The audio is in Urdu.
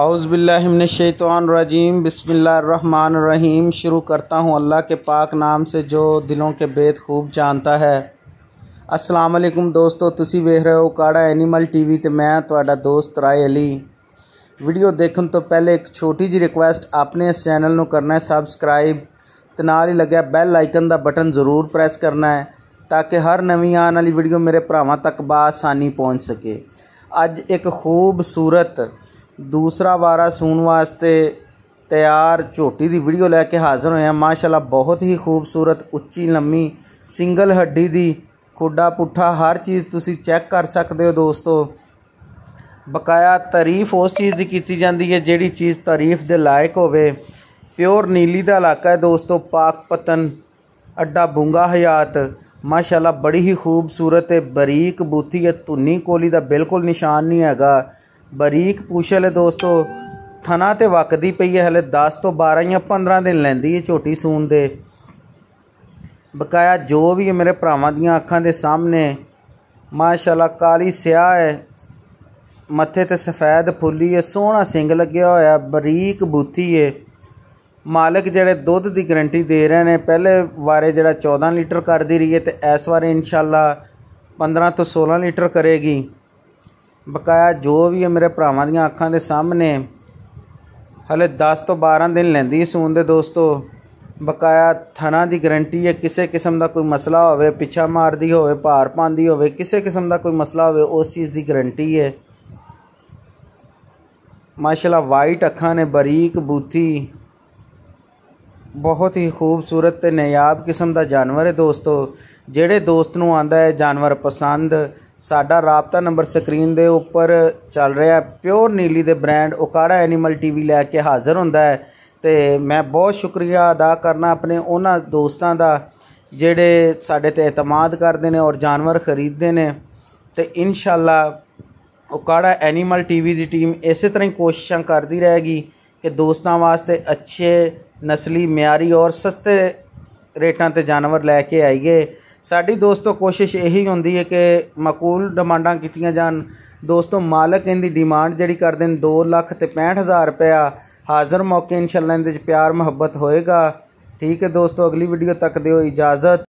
اعوذ باللہ من الشیطان الرجیم بسم اللہ الرحمن الرحیم شروع کرتا ہوں اللہ کے پاک نام سے جو دلوں کے بےد خوب جانتا ہے السلام علیکم دوستو تیکھ رہے ہو کاڑھا ایمل ٹی وی تو میں تھرڈا دوست رائے علی ویڈیو دیکھ تو پہلے ایک چھوٹی جی ریکویسٹ اپنے اس چینلوں کرنا سبسکرائب تو نال ہی لگا بائکن کا بٹن ضرور پریس کرنا ہے تاکہ ہر نوی آن والی ویڈیو میرے براواں تک با آسانی پہنچ سکے اج ایک خوبصورت ਦੂਸਰਾ ਵਾਰਾ ਸੂਣ ਵਾਸਤੇ ਤਿਆਰ ਝੋਟੀ ਦੀ ਵੀਡੀਓ ਲੈ ਕੇ ਹਾਜ਼ਰ ਹੋਇਆ ਮਾਸ਼ਾਅੱਲਾ ਬਹੁਤ ਹੀ ਖੂਬਸੂਰਤ ਉੱਚੀ ਲੰਮੀ ਸਿੰਗਲ ਹੱਡੀ ਦੀ ਖੋਡਾ ਪੁੱਠਾ ਹਰ ਚੀਜ਼ ਤੁਸੀਂ ਚੈੱਕ ਕਰ ਸਕਦੇ ਹੋ ਦੋਸਤੋ ਬਕਾਇਆ ਤਾਰੀਫ ਉਸ ਚੀਜ਼ ਦੀ ਕੀਤੀ ਜਾਂਦੀ ਹੈ ਜਿਹੜੀ ਚੀਜ਼ ਤਾਰੀਫ ਦੇ ਲਾਇਕ ਹੋਵੇ ਪਿਓਰ ਨੀਲੀ ਦਾ ਇਲਾਕਾ ਹੈ ਦੋਸਤੋ ਪਾਕ ਪਤਨ ਅੱਡਾ ਬੁੰਗਾ ਹਯਾਤ ਮਾਸ਼ਾਅੱਲਾ ਬੜੀ ਹੀ ਖੂਬਸੂਰਤ ਹੈ ਬਰੀਕ ਬੂਤੀ ਹੈ ਧੁੰਨੀ ਕੋਲੀ ਦਾ ਬਿਲਕੁਲ ਨਿਸ਼ਾਨ ਨਹੀਂ ਹੈਗਾ ਬਰੀਕ ਪੂਛਲੇ ਦੋਸਤੋ ਥਣਾ ਤੇ ਵਕਦੀ ਪਈ ਹੈ ਹਲੇ 10 ਤੋਂ 12 ਜਾਂ 15 ਦਿਨ ਲੈਂਦੀ ਹੈ ਛੋਟੀ ਸੂਨ ਦੇ ਬਕਾਇਆ ਜੋ ਵੀ ਮੇਰੇ ਭਰਾਵਾਂ ਦੀਆਂ ਅੱਖਾਂ ਦੇ ਸਾਹਮਣੇ ਮਾਸ਼ਾਅੱਲਾ ਕਾਲੀ ਸਿਆਹ ਹੈ ਮੱਥੇ ਤੇ ਸਫੈਦ ਫੁੱਲੀ ਹੈ ਸੋਹਣਾ ਸਿੰਗ ਲੱਗਿਆ ਹੋਇਆ ਬਰੀਕ ਬੂਥੀ ਹੈ ਮਾਲਕ ਜਿਹੜੇ ਦੁੱਧ ਦੀ ਗਾਰੰਟੀ ਦੇ ਰਹੇ ਨੇ ਪਹਿਲੇ ਵਾਰੇ ਜਿਹੜਾ 14 ਲੀਟਰ ਕਰਦੀ ਰਹੀ ਹੈ ਤੇ ਇਸ ਵਾਰੇ ਇਨਸ਼ਾਅੱਲਾ 15 ਤੋਂ 16 ਲੀਟਰ ਕਰੇਗੀ بقایا جو بھی ہے میرے پراواں دیا اکھان کے سامنے ہالے دس تو بارہ دن لینی سو دے دوستوں بقایا تھنہ کی گرنٹی ہے کسی قسم کا کوئی مسئلہ ہو پیچھا مار دی ہو پی ہوسے قسم کا کوئی مسئلہ ہو چیز کی گرنٹی ہے ماشاء اللہ وائٹ اکھاں نے بریک بوتی بہت ہی خوبصورت نیاب قسم کا جانور ہے دوستو جہے دوستوں آتا ہے جانور پسند سا رابطہ نمبر سکرین کے اوپر چل رہا ہے پیور نیلی درانڈ اکاڑا ایمل ٹی وی لے کے حاضر ہوں تو میں بہت شکریہ ادا کرنا اپنے ان دوستوں کا جڑے سڈے تو اعتماد کرتے ہیں اور جانور خریدتے ہیں تو ان شاء اللہ اکاڑا ایمل ٹی وی کی ٹیم اس طرح ہی کوششیں کرتی رہے گی کہ دوستوں واسطے اچھے نسلی میاری اور سستے ریٹاں جانور لے کے آئیے ساری دوست کوشش یہی ہوں کہ مقول ڈمانڈا کیت جان دوستوں مالک ان کی ڈیمانڈ جہی کر دون لکھتے پینٹھ ہزار روپیہ حاضر موقع ان شاء اللہ اندر پیار محبت ہوئے گا ٹھیک ہے دوستوں اگلی ویڈیو تک دجازت